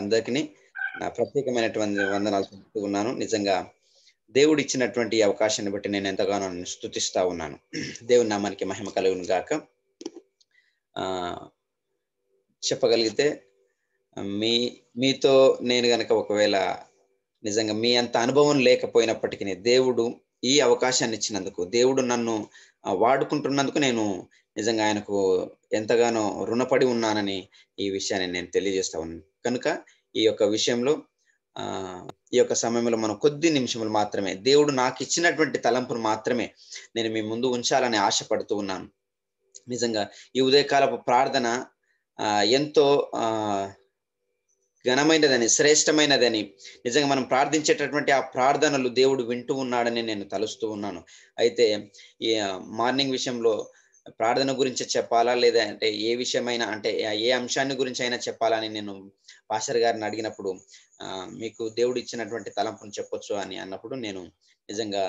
అందరికీ నా ప్రత్యేకమైనటువంటి వందనాలు చెప్తూ ఉన్నాను నిజంగా దేవుడు ఇచ్చినటువంటి అవకాశాన్ని బట్టి నేను ఎంతగానో స్థుతిస్తా ఉన్నాను దేవుని నామానికి మహిమ కలుగును గాక చెప్పగలిగితే మీ మీతో నేను గనక ఒకవేళ నిజంగా మీ అంత అనుభవం లేకపోయినప్పటికీ దేవుడు ఈ అవకాశాన్ని ఇచ్చినందుకు దేవుడు నన్ను వాడుకుంటున్నందుకు నేను నిజంగా ఆయనకు ఎంతగానో రుణపడి ఉన్నానని ఈ విషయాన్ని నేను తెలియజేస్తా ఉన్నాను కనుక ఈ యొక్క విషయంలో ఆ ఈ యొక్క సమయంలో మనం కొద్ది నిమిషములు మాత్రమే దేవుడు నాకు ఇచ్చినటువంటి తలంపును మాత్రమే నేను మీ ముందు ఉంచాలని ఆశపడుతూ ఉన్నాను నిజంగా ఈ ఉదయకాలపు ప్రార్థన ఎంతో ఘనమైనదని శ్రేష్టమైనదని నిజంగా మనం ప్రార్థించేటటువంటి ఆ ప్రార్థనలు దేవుడు వింటూ ఉన్నాడని నేను తలుస్తూ ఉన్నాను అయితే ఈ మార్నింగ్ విషయంలో ప్రార్థన గురించి చెప్పాలా లేదా అంటే ఏ విషయమైనా అంటే ఏ అంశాన్ని గురించి అయినా చెప్పాలా అని నేను పాస్టర్ గారిని అడిగినప్పుడు మీకు దేవుడు ఇచ్చినటువంటి తలంపును చెప్పొచ్చు అని అన్నప్పుడు నేను నిజంగా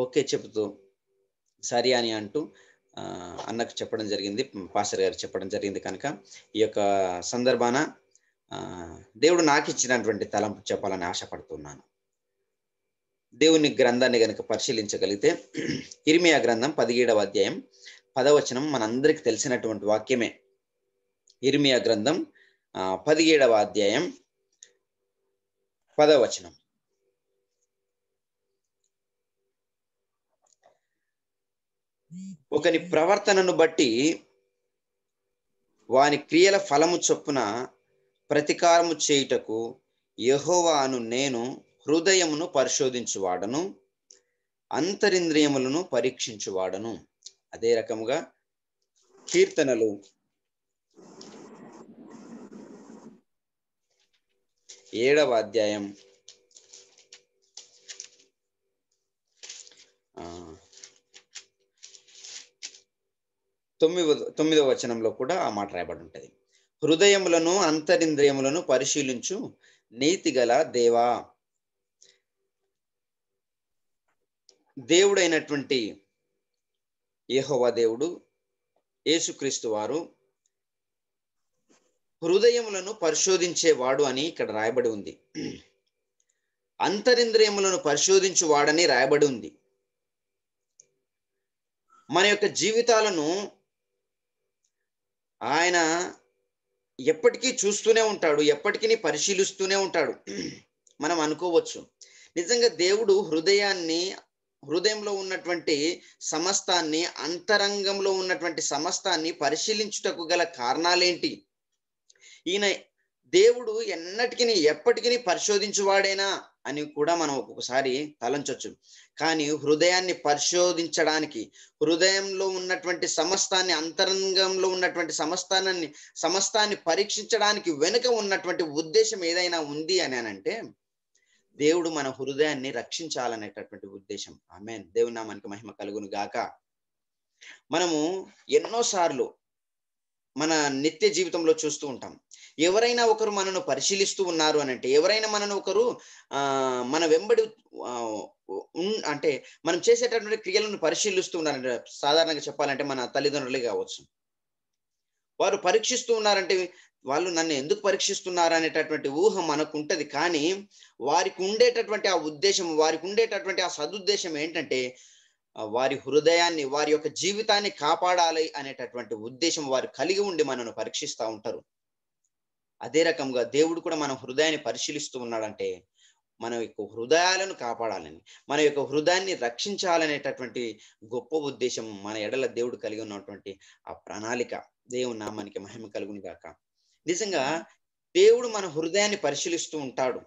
ఓకే చెబుతూ సరే అని అంటూ అన్నకు చెప్పడం జరిగింది పాస్టర్ గారు చెప్పడం జరిగింది కనుక ఈ యొక్క సందర్భాన దేవుడు నాకు ఇచ్చినటువంటి తలంపు చెప్పాలని ఆశపడుతున్నాను దేవుని గ్రంథాన్ని గనక పరిశీలించగలిగితే ఇరిమియా గ్రంథం పదిహేడవ అధ్యాయం పదవచనం మనందరికి తెలిసినటువంటి వాక్యమే ఇరిమియా గ్రంథం పదిహేడవ అధ్యాయం పదవచనం ఒకని ప్రవర్తనను బట్టి వాని క్రియల ఫలము చొప్పున ప్రతీకారము చేయుటకు యహోవాను నేను హృదయమును పరిశోధించువాడను అంతరింద్రియములను పరీక్షించువాడను అదే రకముగా కీర్తనలు ఏడవ అధ్యాయం తొమ్మిది తొమ్మిదవ వచనంలో కూడా ఆ మాట రాయబడి ఉంటుంది హృదయములను అంతరింద్రియములను పరిశీలించు నీతి గల దేవా దేవుడైనటువంటి యహోవ దేవుడు యేసుక్రీస్తు వారు హృదయములను పరిశోధించేవాడు అని ఇక్కడ రాయబడి ఉంది అంతరింద్రియములను పరిశోధించువాడని రాయబడి ఉంది మన యొక్క జీవితాలను ఆయన ఎప్పటికీ చూస్తూనే ఉంటాడు ఎప్పటికీ పరిశీలిస్తూనే ఉంటాడు మనం అనుకోవచ్చు నిజంగా దేవుడు హృదయాన్ని హృదయంలో ఉన్నటువంటి సమస్తాన్ని అంతరంగంలో ఉన్నటువంటి సమస్తాన్ని పరిశీలించుటకు గల కారణాలేంటి ఈయన దేవుడు ఎన్నటికి ఎప్పటికీ పరిశోధించువాడేనా అని కూడా మనం ఒక్కొక్కసారి తలంచొచ్చు కానీ హృదయాన్ని పరిశోధించడానికి హృదయంలో ఉన్నటువంటి సమస్తాన్ని అంతరంగంలో ఉన్నటువంటి సమస్తాన్ని సమస్తాన్ని పరీక్షించడానికి వెనుక ఉన్నటువంటి ఉద్దేశం ఏదైనా ఉంది అని అంటే దేవుడు మన హృదయాన్ని రక్షించాలనేటటువంటి ఉద్దేశం ఆమె దేవుని నామానికి మహిమ కలుగును గాక మనము ఎన్నోసార్లు మన నిత్య జీవితంలో చూస్తూ ఉంటాం ఎవరైనా ఒకరు మనను పరిశీలిస్తూ ఉన్నారు అని అంటే ఎవరైనా మనను ఒకరు మన వెంబడి అంటే మనం చేసేటటువంటి క్రియలను పరిశీలిస్తూ ఉన్నారంటే సాధారణంగా చెప్పాలంటే మన తల్లిదండ్రులే కావచ్చు వారు పరీక్షిస్తూ ఉన్నారంటే వాళ్ళు నన్ను ఎందుకు పరీక్షిస్తున్నారు అనేటటువంటి ఊహ ఉంటది కానీ వారికి ఉండేటటువంటి ఆ ఉద్దేశం వారికి ఉండేటటువంటి ఆ సదుద్దేశం ఏంటంటే వారి హృదయాన్ని వారి యొక్క జీవితాన్ని కాపాడాలి అనేటటువంటి ఉద్దేశం వారు కలిగి ఉండి మనను పరీక్షిస్తూ ఉంటారు అదే రకంగా దేవుడు కూడా మన హృదయాన్ని పరిశీలిస్తూ ఉన్నాడంటే మన యొక్క హృదయాలను కాపాడాలని మన యొక్క హృదయాన్ని రక్షించాలనేటటువంటి గొప్ప ఉద్దేశం మన ఎడల దేవుడు కలిగి ఉన్నటువంటి ఆ ప్రణాళిక దేవుని నామానికి మహిమ కలుగును కాక నిజంగా దేవుడు మన హృదయాన్ని పరిశీలిస్తూ ఉంటాడు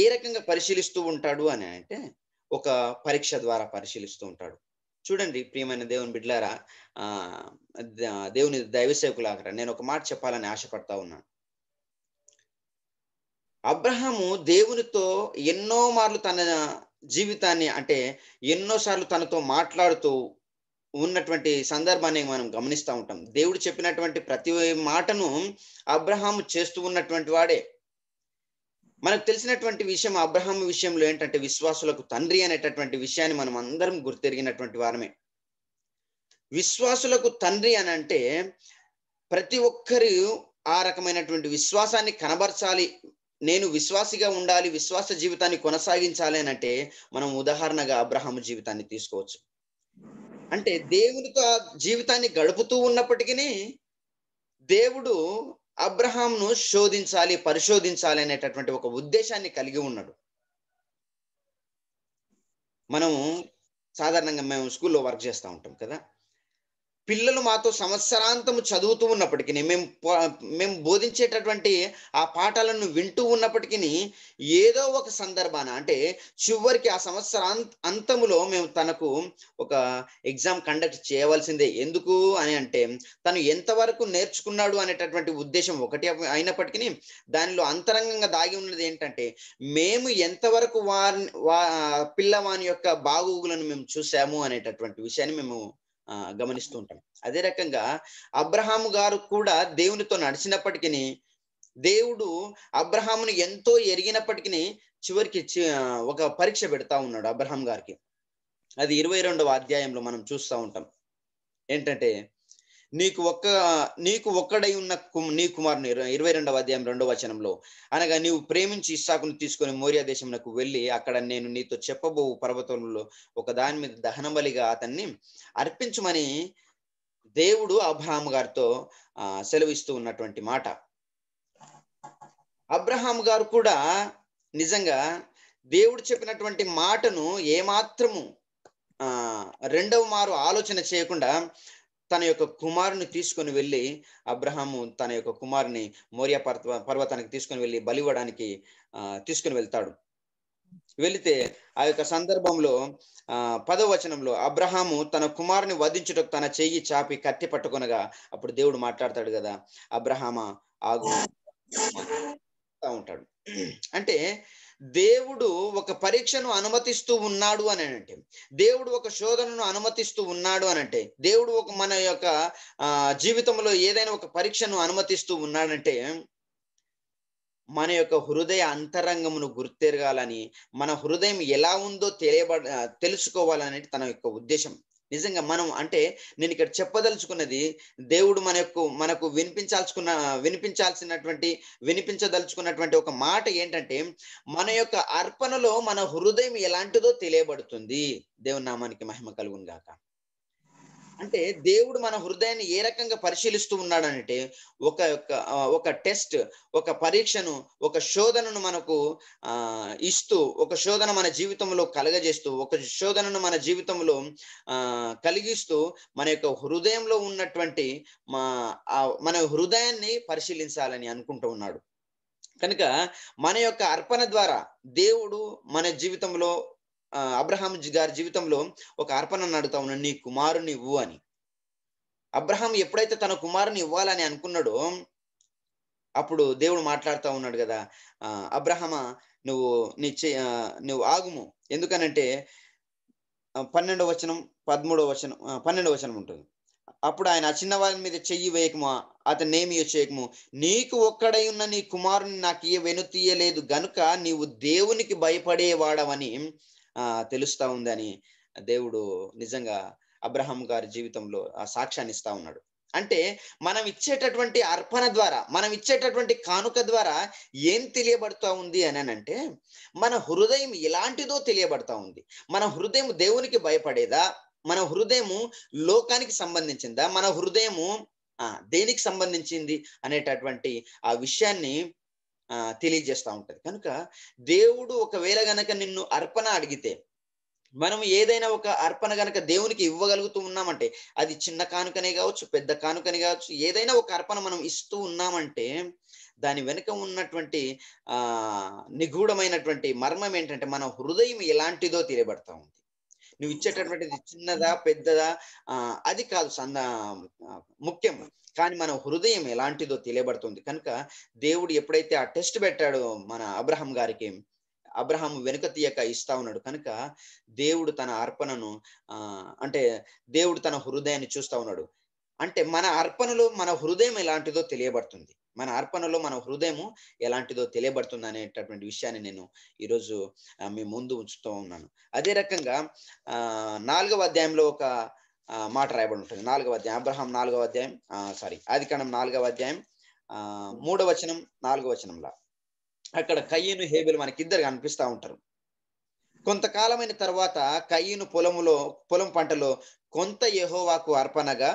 ఏ రకంగా పరిశీలిస్తూ ఉంటాడు అని అంటే ఒక పరీక్ష ద్వారా పరిశీలిస్తూ ఉంటాడు చూడండి ప్రియమైన దేవుని బిడ్లారా దేవుని దైవ సేవకులాగరా నేను ఒక మాట చెప్పాలని ఆశపడతా ఉన్నాను అబ్రహాము దేవునితో ఎన్నో మార్లు తన జీవితాన్ని అంటే ఎన్నోసార్లు తనతో మాట్లాడుతూ ఉన్నటువంటి సందర్భాన్ని మనం గమనిస్తూ ఉంటాం దేవుడు చెప్పినటువంటి ప్రతి మాటను అబ్రహాం చేస్తూ ఉన్నటువంటి వాడే మనకు తెలిసినటువంటి విషయం అబ్రహాం విషయంలో ఏంటంటే విశ్వాసులకు తండ్రి అనేటటువంటి విషయాన్ని మనం అందరం గుర్తెరిగినటువంటి వారమే విశ్వాసులకు తండ్రి అని అంటే ప్రతి ఒక్కరు ఆ రకమైనటువంటి విశ్వాసాన్ని కనబరచాలి నేను విశ్వాసిగా ఉండాలి విశ్వాస జీవితాన్ని కొనసాగించాలి అని అంటే మనం ఉదాహరణగా అబ్రహాం జీవితాన్ని తీసుకోవచ్చు అంటే దేవునితో జీవితాన్ని గడుపుతూ ఉన్నప్పటికీ దేవుడు అబ్రహాంను శోధించాలి పరిశోధించాలి అనేటటువంటి ఒక ఉద్దేశాన్ని కలిగి ఉన్నాడు మనము సాధారణంగా మేము స్కూల్లో వర్క్ చేస్తూ ఉంటాం కదా పిల్లలు మాతో సంవత్సరాంతము చదువుతూ ఉన్నప్పటికీ మేము మేము బోధించేటటువంటి ఆ పాఠాలను వింటూ ఉన్నప్పటికీ ఏదో ఒక సందర్భాన అంటే చివరికి ఆ సంవత్సరాం అంతములో మేము తనకు ఒక ఎగ్జామ్ కండక్ట్ చేయవలసిందే ఎందుకు అని అంటే తను ఎంతవరకు నేర్చుకున్నాడు అనేటటువంటి ఉద్దేశం ఒకటి అయినప్పటికీ దానిలో అంతరంగంగా దాగి ఉన్నది ఏంటంటే మేము ఎంతవరకు వారి వా పిల్లవాని యొక్క బాగోగులను మేము చూసాము అనేటటువంటి విషయాన్ని మేము గమనిస్తూ ఉంటాం అదే రకంగా అబ్రహాం గారు కూడా దేవునితో నడిచినప్పటికీ దేవుడు అబ్రహామును ఎంతో ఎరిగినప్పటికీ చివరికి ఒక పరీక్ష పెడతా ఉన్నాడు అబ్రహాం గారికి అది ఇరవై రెండవ అధ్యాయంలో మనం చూస్తూ ఉంటాం ఏంటంటే నీకు ఒక్క నీకు ఒక్కడై ఉన్న నీ కుమారుని ఇరవై రెండవ అధ్యాయం రెండవ వచనంలో అనగా నీవు ప్రేమించి ఇస్సాకును తీసుకొని మోరియా దేశంకు వెళ్ళి అక్కడ నేను నీతో చెప్పబో పర్వతంలో ఒక దాని మీద బలిగా అతన్ని అర్పించమని దేవుడు అబ్రహాం గారితో సెలవిస్తూ ఉన్నటువంటి మాట అబ్రహాం గారు కూడా నిజంగా దేవుడు చెప్పినటువంటి మాటను ఏమాత్రము రెండవ మారు ఆలోచన చేయకుండా తన యొక్క కుమారుని తీసుకొని వెళ్ళి అబ్రహాము తన యొక్క కుమారుని మోరియా పర్వ పర్వతానికి తీసుకొని వెళ్ళి బలివ్వడానికి తీసుకుని వెళ్తాడు వెళితే ఆ యొక్క సందర్భంలో ఆ పదవచనంలో అబ్రహాము తన కుమారుని వధించుటకు తన చెయ్యి చాపి కత్తి పట్టుకునగా అప్పుడు దేవుడు మాట్లాడతాడు కదా అబ్రహామా ఆగు ఉంటాడు అంటే దేవుడు ఒక పరీక్షను అనుమతిస్తూ ఉన్నాడు అని అంటే దేవుడు ఒక శోధనను అనుమతిస్తూ ఉన్నాడు అని అంటే దేవుడు ఒక మన యొక్క జీవితంలో ఏదైనా ఒక పరీక్షను అనుమతిస్తూ ఉన్నాడంటే మన యొక్క హృదయ అంతరంగమును గుర్తెరగాలని మన హృదయం ఎలా ఉందో తెలియబ తెలుసుకోవాలనేది తన యొక్క ఉద్దేశం నిజంగా మనం అంటే నేను ఇక్కడ చెప్పదలుచుకున్నది దేవుడు మన యొక్క మనకు వినిపించాల్చుకున్న వినిపించాల్సినటువంటి వినిపించదలుచుకున్నటువంటి ఒక మాట ఏంటంటే మన యొక్క అర్పణలో మన హృదయం ఎలాంటిదో తెలియబడుతుంది దేవునామానికి నామానికి మహిమ కలుగును గాక అంటే దేవుడు మన హృదయాన్ని ఏ రకంగా పరిశీలిస్తూ ఉన్నాడంటే ఒక ఒక టెస్ట్ ఒక పరీక్షను ఒక శోధనను మనకు ఇస్తూ ఒక శోధన మన జీవితంలో కలగజేస్తూ ఒక శోధనను మన జీవితంలో కలిగిస్తూ మన యొక్క హృదయంలో ఉన్నటువంటి మా మన హృదయాన్ని పరిశీలించాలని అనుకుంటూ ఉన్నాడు కనుక మన యొక్క అర్పణ ద్వారా దేవుడు మన జీవితంలో అబ్రహాం గారి జీవితంలో ఒక అర్పణను నడుతా ఉన్నాడు నీ కుమారుని ఇవ్వు అని అబ్రహాం ఎప్పుడైతే తన కుమారుని ఇవ్వాలని అనుకున్నాడో అప్పుడు దేవుడు మాట్లాడుతూ ఉన్నాడు కదా అబ్రహమ నువ్వు నీ నువ్వు ఆగుము ఎందుకనంటే పన్నెండో వచనం పదమూడో వచనం పన్నెండో వచనం ఉంటుంది అప్పుడు ఆయన చిన్న వారి మీద చెయ్యి వేయకము అతను ఏమి చేయకము నీకు ఒక్కడై ఉన్న నీ కుమారుని నాకు ఏ వెను తీయలేదు గనుక నీవు దేవునికి భయపడేవాడవని తెలుస్తా ఉందని దేవుడు నిజంగా అబ్రహం గారి జీవితంలో ఆ సాక్ష్యాన్ని ఇస్తా ఉన్నాడు అంటే మనం ఇచ్చేటటువంటి అర్పణ ద్వారా మనం ఇచ్చేటటువంటి కానుక ద్వారా ఏం తెలియబడుతూ ఉంది అని అంటే మన హృదయం ఎలాంటిదో తెలియబడతా ఉంది మన హృదయం దేవునికి భయపడేదా మన హృదయము లోకానికి సంబంధించిందా మన హృదయము దేనికి సంబంధించింది అనేటటువంటి ఆ విషయాన్ని తెలియజేస్తూ ఉంటది కనుక దేవుడు ఒకవేళ గనక నిన్ను అర్పణ అడిగితే మనం ఏదైనా ఒక అర్పణ గనక దేవునికి ఇవ్వగలుగుతూ ఉన్నామంటే అది చిన్న కానుకనే కావచ్చు పెద్ద కానుకనే కావచ్చు ఏదైనా ఒక అర్పణ మనం ఇస్తూ ఉన్నామంటే దాని వెనుక ఉన్నటువంటి ఆ నిగూఢమైనటువంటి మర్మం ఏంటంటే మన హృదయం ఎలాంటిదో తెలియబడతా ఉంది నువ్వు ఇచ్చేటటువంటిది చిన్నదా పెద్దదా అది కాదు సంద ముఖ్యం కానీ మన హృదయం ఎలాంటిదో తెలియబడుతుంది కనుక దేవుడు ఎప్పుడైతే ఆ టెస్ట్ పెట్టాడో మన అబ్రహం గారికి అబ్రహం వెనుక తీయక ఇస్తా ఉన్నాడు కనుక దేవుడు తన అర్పణను అంటే దేవుడు తన హృదయాన్ని చూస్తా ఉన్నాడు అంటే మన అర్పణలో మన హృదయం ఎలాంటిదో తెలియబడుతుంది మన అర్పణలో మన హృదయము ఎలాంటిదో తెలియబడుతుంది అనేటటువంటి విషయాన్ని నేను ఈరోజు మీ ముందు ఉంచుతూ ఉన్నాను అదే రకంగా నాలుగవ అధ్యాయంలో ఒక మాట రాయబడి ఉంటుంది నాలుగవ అధ్యాయం అబ్రహాం నాలుగవ అధ్యాయం సారీ ఆదికాండం నాలుగవ అధ్యాయం మూడవ వచనం నాలుగవ వచనంలా అక్కడ కయ్యను మనకి మనకిద్దరు కనిపిస్తూ ఉంటారు కొంతకాలమైన తర్వాత కయ్యను పొలములో పొలం పంటలో కొంత యహోవాకు అర్పణగా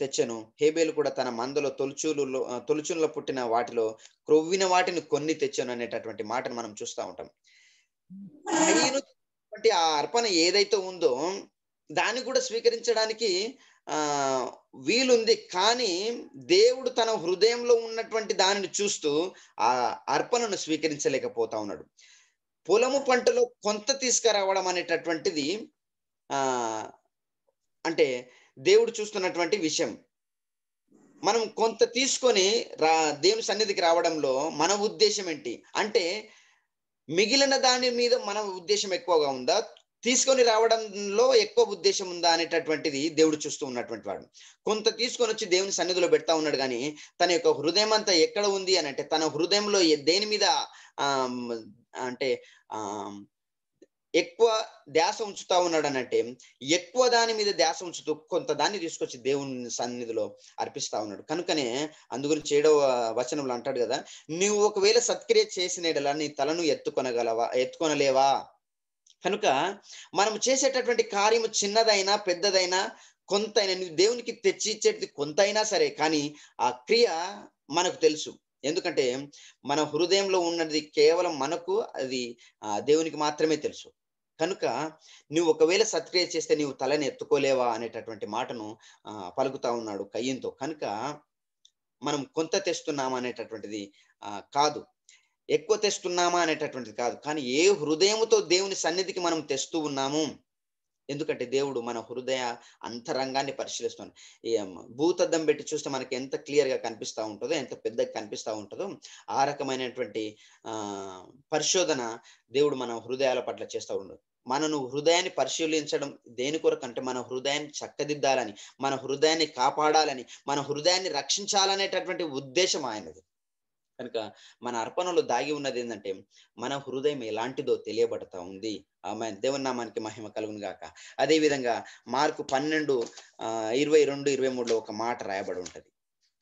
తెచ్చను హేబేలు కూడా తన మందలో తొలుచులు తొలుచుల్లో పుట్టిన వాటిలో క్రొవ్విన వాటిని కొన్ని తెచ్చను అనేటటువంటి మాటను మనం చూస్తూ ఉంటాం ఆ అర్పణ ఏదైతే ఉందో దాన్ని కూడా స్వీకరించడానికి ఆ వీలుంది కానీ దేవుడు తన హృదయంలో ఉన్నటువంటి దానిని చూస్తూ ఆ అర్పణను స్వీకరించలేకపోతా ఉన్నాడు పొలము పంటలో కొంత తీసుకురావడం అనేటటువంటిది ఆ అంటే దేవుడు చూస్తున్నటువంటి విషయం మనం కొంత తీసుకొని రా దేవుని సన్నిధికి రావడంలో మన ఉద్దేశం ఏంటి అంటే మిగిలిన దాని మీద మన ఉద్దేశం ఎక్కువగా ఉందా తీసుకొని రావడంలో ఎక్కువ ఉద్దేశం ఉందా అనేటటువంటిది దేవుడు చూస్తూ ఉన్నటువంటి వాడు కొంత తీసుకొని వచ్చి దేవుని సన్నిధిలో పెడతా ఉన్నాడు కానీ తన యొక్క హృదయం అంతా ఎక్కడ ఉంది అని అంటే తన హృదయంలో దేని మీద ఆ అంటే ఆ ఎక్కువ ధ్యాస ఉంచుతా ఉన్నాడు అనంటే ఎక్కువ దాని మీద ధ్యాస ఉంచుతూ కొంత దాన్ని తీసుకొచ్చి దేవుని సన్నిధిలో అర్పిస్తా ఉన్నాడు కనుకనే అందుగురించి ఏడవ వచనంలో అంటాడు కదా నువ్వు ఒకవేళ సత్క్రియ చేసిన నీ తలను ఎత్తుకొనగలవా ఎత్తుకొనలేవా కనుక మనం చేసేటటువంటి కార్యము చిన్నదైనా పెద్దదైనా కొంతైనా నువ్వు దేవునికి తెచ్చి ఇచ్చేటిది కొంతైనా సరే కానీ ఆ క్రియ మనకు తెలుసు ఎందుకంటే మన హృదయంలో ఉన్నది కేవలం మనకు అది దేవునికి మాత్రమే తెలుసు కనుక నువ్వు ఒకవేళ సత్క్రియ చేస్తే నీవు తలని ఎత్తుకోలేవా అనేటటువంటి మాటను పలుకుతా ఉన్నాడు కయ్యంతో కనుక మనం కొంత తెస్తున్నాం అనేటటువంటిది కాదు ఎక్కువ తెస్తున్నామా అనేటటువంటిది కాదు కానీ ఏ హృదయముతో దేవుని సన్నిధికి మనం తెస్తూ ఉన్నాము ఎందుకంటే దేవుడు మన హృదయ అంతరంగాన్ని పరిశీలిస్తాను భూతద్దం పెట్టి చూస్తే మనకి ఎంత క్లియర్గా కనిపిస్తూ ఉంటుందో ఎంత పెద్దగా కనిపిస్తూ ఉంటుందో ఆ రకమైనటువంటి పరిశోధన దేవుడు మన హృదయాల పట్ల చేస్తూ ఉండదు మనను హృదయాన్ని పరిశీలించడం దేని కొరకు అంటే మన హృదయాన్ని చక్కదిద్దాలని మన హృదయాన్ని కాపాడాలని మన హృదయాన్ని రక్షించాలనేటటువంటి ఉద్దేశం ఆయనది కనుక మన అర్పణలో దాగి ఉన్నది ఏంటంటే మన హృదయం ఎలాంటిదో తెలియబడతా ఉంది ఆమె దేవునామానికి మహిమ కలుగును గాక అదేవిధంగా మార్కు పన్నెండు ఇరవై రెండు ఇరవై మూడులో ఒక మాట రాయబడి ఉంటుంది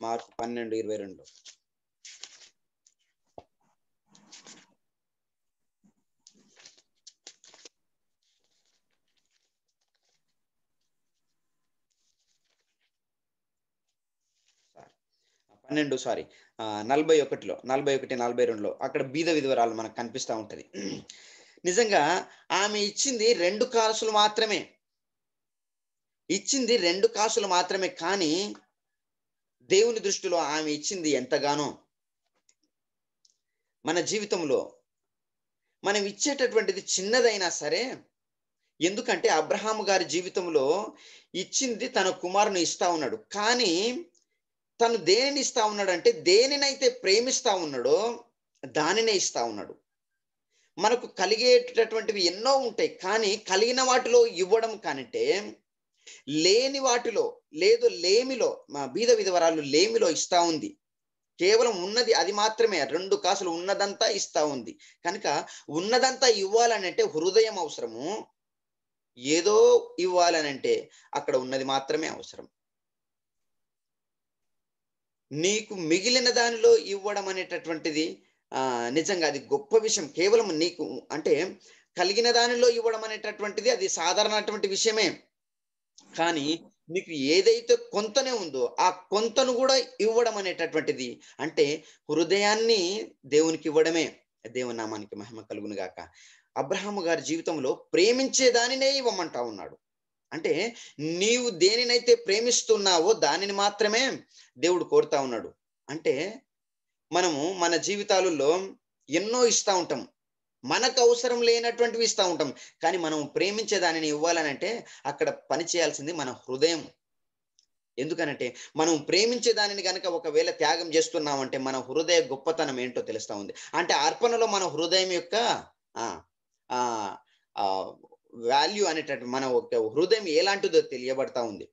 మార్కు పన్నెండు ఇరవై రెండు పన్నెండు సారీ నలభై ఒకటిలో నలభై ఒకటి నలభై రెండులో అక్కడ బీద విధవరాలు మనకు కనిపిస్తూ ఉంటుంది నిజంగా ఆమె ఇచ్చింది రెండు కాసులు మాత్రమే ఇచ్చింది రెండు కాసులు మాత్రమే కానీ దేవుని దృష్టిలో ఆమె ఇచ్చింది ఎంతగానో మన జీవితంలో మనం ఇచ్చేటటువంటిది చిన్నదైనా సరే ఎందుకంటే అబ్రహాము గారి జీవితంలో ఇచ్చింది తన కుమారుని ఇస్తా ఉన్నాడు కానీ తను దేనిని ఇస్తా ఉన్నాడంటే దేనినైతే ప్రేమిస్తా ఉన్నాడో దానినే ఇస్తా ఉన్నాడు మనకు కలిగేటటువంటివి ఎన్నో ఉంటాయి కానీ కలిగిన వాటిలో ఇవ్వడం కానంటే లేని వాటిలో లేదు లేమిలో మా బీద విధవరాలు లేమిలో ఇస్తా ఉంది కేవలం ఉన్నది అది మాత్రమే రెండు కాసులు ఉన్నదంతా ఇస్తా ఉంది కనుక ఉన్నదంతా ఇవ్వాలనంటే హృదయం అవసరము ఏదో ఇవ్వాలనంటే అక్కడ ఉన్నది మాత్రమే అవసరం నీకు మిగిలిన దానిలో ఇవ్వడం అనేటటువంటిది నిజంగా అది గొప్ప విషయం కేవలం నీకు అంటే కలిగిన దానిలో ఇవ్వడం అనేటటువంటిది అది సాధారణటువంటి విషయమే కానీ నీకు ఏదైతే కొంతనే ఉందో ఆ కొంతను కూడా ఇవ్వడం అనేటటువంటిది అంటే హృదయాన్ని దేవునికి ఇవ్వడమే దేవుని నామానికి మహిమ కలుగును అబ్రహాము గారి జీవితంలో ప్రేమించే దానినే ఇవ్వమంటా ఉన్నాడు అంటే నీవు దేనినైతే ప్రేమిస్తున్నావో దానిని మాత్రమే దేవుడు కోరుతా ఉన్నాడు అంటే మనము మన జీవితాలలో ఎన్నో ఇస్తూ ఉంటాం మనకు అవసరం లేనటువంటివి ఇస్తూ ఉంటాం కానీ మనం ప్రేమించే దానిని ఇవ్వాలనంటే అక్కడ పని చేయాల్సింది మన హృదయం ఎందుకనంటే మనం ప్రేమించే దానిని కనుక ఒకవేళ త్యాగం చేస్తున్నామంటే మన హృదయ గొప్పతనం ఏంటో తెలుస్తూ ఉంది అంటే అర్పణలో మన హృదయం యొక్క వాల్యూ అనేటట్టు మన ఒక హృదయం ఎలాంటిదో తెలియబడతా ఉంది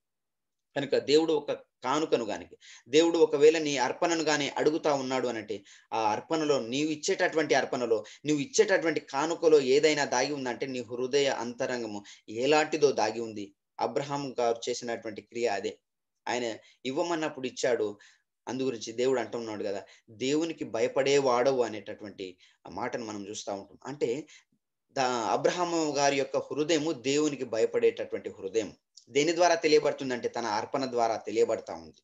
కనుక దేవుడు ఒక కానుకను గానికి దేవుడు ఒకవేళ నీ అర్పణను గాని అడుగుతా ఉన్నాడు అనంటే ఆ అర్పణలో నీవు ఇచ్చేటటువంటి అర్పణలో నువ్వు ఇచ్చేటటువంటి కానుకలో ఏదైనా దాగి ఉందంటే నీ హృదయ అంతరంగము ఎలాంటిదో దాగి ఉంది అబ్రహాం గారు చేసినటువంటి క్రియ అదే ఆయన ఇవ్వమన్నప్పుడు ఇచ్చాడు అందు గురించి దేవుడు అంటున్నాడు కదా దేవునికి భయపడేవాడవు అనేటటువంటి మాటను మనం చూస్తూ ఉంటాం అంటే దా అబ్రహాము గారి యొక్క హృదయము దేవునికి భయపడేటటువంటి హృదయం దేని ద్వారా తెలియబడుతుందంటే తన అర్పణ ద్వారా తెలియబడతా ఉంది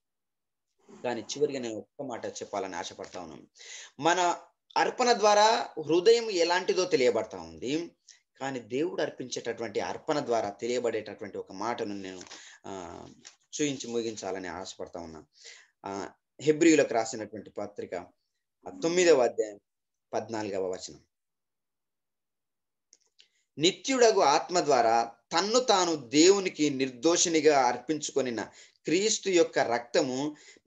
కానీ చివరిగా నేను ఒక్క మాట చెప్పాలని ఆశపడతా ఉన్నాను మన అర్పణ ద్వారా హృదయం ఎలాంటిదో తెలియబడతా ఉంది కానీ దేవుడు అర్పించేటటువంటి అర్పణ ద్వారా తెలియబడేటటువంటి ఒక మాటను నేను చూయించి ముగించాలని ఆశపడతా ఉన్నా హెబ్రియులకు రాసినటువంటి పత్రిక తొమ్మిదవ అధ్యాయం పద్నాలుగవ వచనం నిత్యుడగు ఆత్మ ద్వారా తన్ను తాను దేవునికి నిర్దోషినిగా అర్పించుకొనిన క్రీస్తు యొక్క రక్తము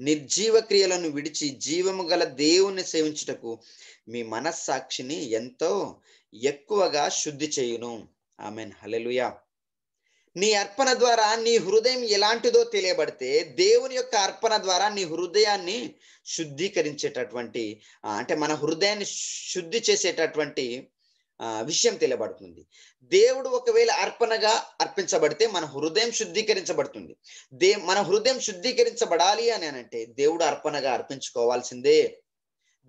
నిర్జీవ క్రియలను విడిచి జీవము గల దేవుణ్ణి సేవించుటకు మీ మనస్సాక్షిని ఎంతో ఎక్కువగా శుద్ధి చేయును ఆమెన్ హలెలుయా నీ అర్పణ ద్వారా నీ హృదయం ఎలాంటిదో తెలియబడితే దేవుని యొక్క అర్పణ ద్వారా నీ హృదయాన్ని శుద్ధీకరించేటటువంటి అంటే మన హృదయాన్ని శుద్ధి చేసేటటువంటి విషయం తెలియబడుతుంది దేవుడు ఒకవేళ అర్పణగా అర్పించబడితే మన హృదయం శుద్ధీకరించబడుతుంది దే మన హృదయం శుద్ధీకరించబడాలి అని అంటే దేవుడు అర్పణగా అర్పించుకోవాల్సిందే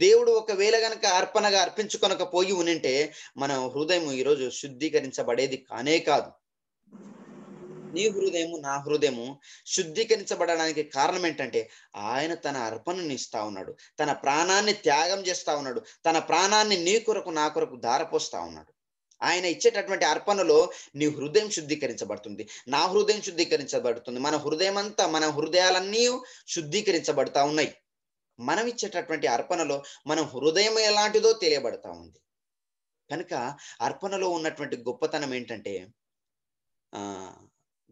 దేవుడు ఒకవేళ గనక అర్పణగా అర్పించుకొనకపోయి ఉనింటే మన హృదయం ఈరోజు శుద్ధీకరించబడేది కానే కాదు నీ హృదయము నా హృదయము శుద్ధీకరించబడడానికి కారణం ఏంటంటే ఆయన తన అర్పణను ఇస్తా ఉన్నాడు తన ప్రాణాన్ని త్యాగం చేస్తా ఉన్నాడు తన ప్రాణాన్ని నీ కొరకు నా కొరకు దారపోస్తా ఉన్నాడు ఆయన ఇచ్చేటటువంటి అర్పణలో నీ హృదయం శుద్ధీకరించబడుతుంది నా హృదయం శుద్ధీకరించబడుతుంది మన హృదయం అంతా మన హృదయాలన్నీ శుద్ధీకరించబడతా ఉన్నాయి మనం ఇచ్చేటటువంటి అర్పణలో మనం హృదయం ఎలాంటిదో తెలియబడతా ఉంది కనుక అర్పణలో ఉన్నటువంటి గొప్పతనం ఏంటంటే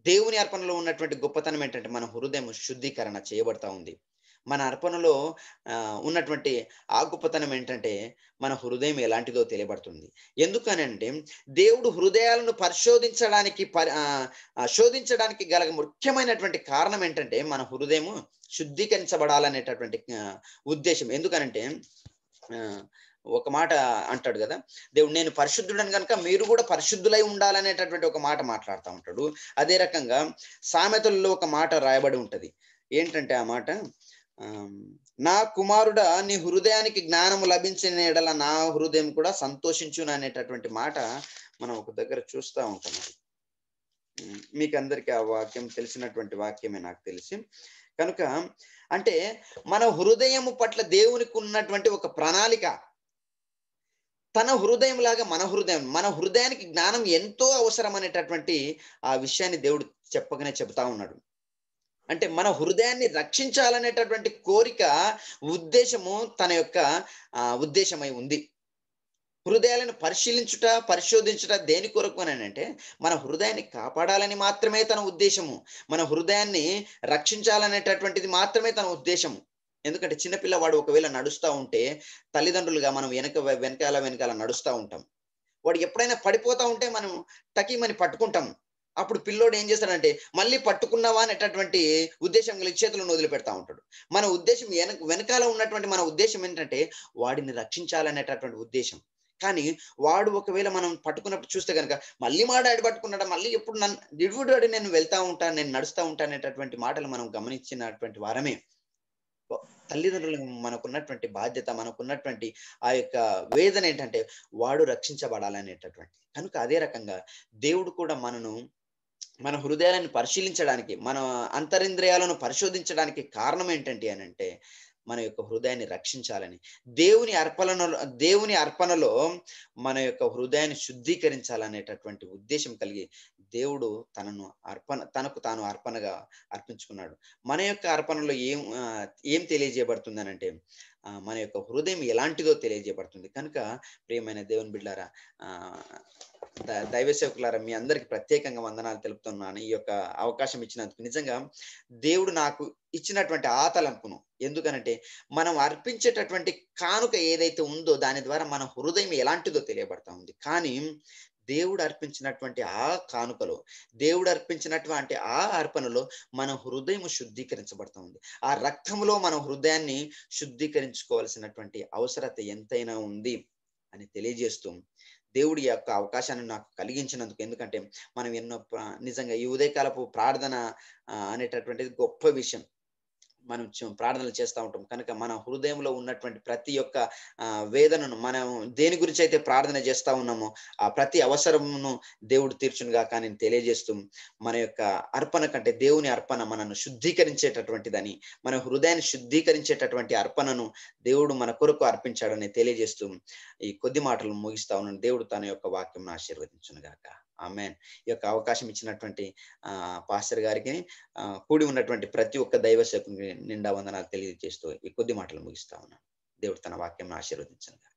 దేవుని అర్పణలో ఉన్నటువంటి గొప్పతనం ఏంటంటే మన హృదయం శుద్ధీకరణ చేయబడతా ఉంది మన అర్పణలో ఉన్నటువంటి ఆ గొప్పతనం ఏంటంటే మన హృదయం ఎలాంటిదో తెలియబడుతుంది ఎందుకనంటే దేవుడు హృదయాలను పరిశోధించడానికి శోధించడానికి గల ముఖ్యమైనటువంటి కారణం ఏంటంటే మన హృదయం శుద్ధీకరించబడాలనేటటువంటి ఉద్దేశం ఎందుకనంటే ఒక మాట అంటాడు కదా దేవుడు నేను పరిశుద్ధుడని కనుక మీరు కూడా పరిశుద్ధులై ఉండాలనేటటువంటి ఒక మాట మాట్లాడుతూ ఉంటాడు అదే రకంగా సామెతల్లో ఒక మాట రాయబడి ఉంటుంది ఏంటంటే ఆ మాట నా కుమారుడ నీ హృదయానికి జ్ఞానము లభించిన ఎడల నా హృదయం కూడా సంతోషించును అనేటటువంటి మాట మనం ఒక దగ్గర చూస్తూ ఉంటాం మీకు అందరికీ ఆ వాక్యం తెలిసినటువంటి వాక్యమే నాకు తెలిసి కనుక అంటే మన హృదయము పట్ల దేవునికి ఉన్నటువంటి ఒక ప్రణాళిక తన హృదయం లాగా మన హృదయం మన హృదయానికి జ్ఞానం ఎంతో అవసరం అనేటటువంటి ఆ విషయాన్ని దేవుడు చెప్పగానే చెబుతా ఉన్నాడు అంటే మన హృదయాన్ని రక్షించాలనేటటువంటి కోరిక ఉద్దేశము తన యొక్క ఉద్దేశమై ఉంది హృదయాలను పరిశీలించుట పరిశోధించుట దేని కొరకు అని అంటే మన హృదయాన్ని కాపాడాలని మాత్రమే తన ఉద్దేశము మన హృదయాన్ని రక్షించాలనేటటువంటిది మాత్రమే తన ఉద్దేశము ఎందుకంటే చిన్నపిల్లవాడు ఒకవేళ నడుస్తూ ఉంటే తల్లిదండ్రులుగా మనం వెనక వెనకాల వెనకాల నడుస్తూ ఉంటాం వాడు ఎప్పుడైనా పడిపోతూ ఉంటే మనం టకీమని పట్టుకుంటాం అప్పుడు పిల్లోడు ఏం చేస్తాడంటే మళ్ళీ పట్టుకున్నావా అనేటటువంటి ఉద్దేశం కలిగి చేతులను వదిలిపెడతా ఉంటాడు మన ఉద్దేశం వెనక వెనకాల ఉన్నటువంటి మన ఉద్దేశం ఏంటంటే వాడిని రక్షించాలనేటటువంటి ఉద్దేశం కానీ వాడు ఒకవేళ మనం పట్టుకున్నప్పుడు చూస్తే కనుక మళ్ళీ మా డాడీ పట్టుకున్నాడు మళ్ళీ ఎప్పుడు నన్ను దిడువుడాడి నేను వెళ్తా ఉంటాను నేను నడుస్తూ ఉంటాను అనేటటువంటి మాటలు మనం గమనించినటువంటి వారమే తల్లిదండ్రుల మనకున్నటువంటి బాధ్యత మనకున్నటువంటి ఆ యొక్క వేదన ఏంటంటే వాడు రక్షించబడాలనేటటువంటి కనుక అదే రకంగా దేవుడు కూడా మనను మన హృదయాలను పరిశీలించడానికి మన అంతరింద్రియాలను పరిశోధించడానికి కారణం ఏంటంటే అనంటే మన యొక్క హృదయాన్ని రక్షించాలని దేవుని అర్పణలో దేవుని అర్పణలో మన యొక్క హృదయాన్ని శుద్ధీకరించాలనేటటువంటి ఉద్దేశం కలిగి దేవుడు తనను అర్పణ తనకు తాను అర్పణగా అర్పించుకున్నాడు మన యొక్క అర్పణలో ఏం ఏం తెలియజేయబడుతుందనంటే మన యొక్క హృదయం ఎలాంటిదో తెలియజేయబడుతుంది కనుక ప్రియమైన దేవుని బిడ్డారా దైవ సేవకులారా మీ అందరికి ప్రత్యేకంగా వందనాలు తెలుపుతున్నాను ఈ యొక్క అవకాశం ఇచ్చినందుకు నిజంగా దేవుడు నాకు ఇచ్చినటువంటి ఆతలంపును ఎందుకనంటే మనం అర్పించేటటువంటి కానుక ఏదైతే ఉందో దాని ద్వారా మన హృదయం ఎలాంటిదో తెలియబడతా ఉంది కానీ దేవుడు అర్పించినటువంటి ఆ కానుకలో దేవుడు అర్పించినటువంటి ఆ అర్పణలో మన హృదయం శుద్ధీకరించబడుతుంది ఆ రక్తంలో మన హృదయాన్ని శుద్ధీకరించుకోవాల్సినటువంటి అవసరత ఎంతైనా ఉంది అని తెలియజేస్తూ దేవుడి యొక్క అవకాశాన్ని నాకు కలిగించినందుకు ఎందుకంటే మనం ఎన్నో నిజంగా ఈ ఉదయకాలపు ప్రార్థన అనేటటువంటిది గొప్ప విషయం మనం ప్రార్థనలు చేస్తూ ఉంటాం కనుక మన హృదయంలో ఉన్నటువంటి ప్రతి యొక్క వేదనను మనం దేని గురించి అయితే ప్రార్థన చేస్తూ ఉన్నామో ఆ ప్రతి అవసరమును దేవుడు తీర్చునుగా కానీ తెలియజేస్తూ మన యొక్క అర్పణ కంటే దేవుని అర్పణ మనను శుద్ధీకరించేటటువంటిదని మన హృదయాన్ని శుద్ధీకరించేటటువంటి అర్పణను దేవుడు మన కొరకు అర్పించాడని తెలియజేస్తూ ఈ కొద్ది మాటలు ముగిస్తా ఉన్నాను దేవుడు తన యొక్క వాక్యం ఆశీర్వదించునుగాక ఆమెన్ ఈ యొక్క అవకాశం ఇచ్చినటువంటి ఆ పాస్టర్ గారికి కూడి ఉన్నటువంటి ప్రతి ఒక్క దైవ నిండా వందనాలు తెలియజేస్తూ ఈ కొద్ది మాటలు ముగిస్తా ఉన్నాను దేవుడు తన వాక్యం ఆశీర్వదించండి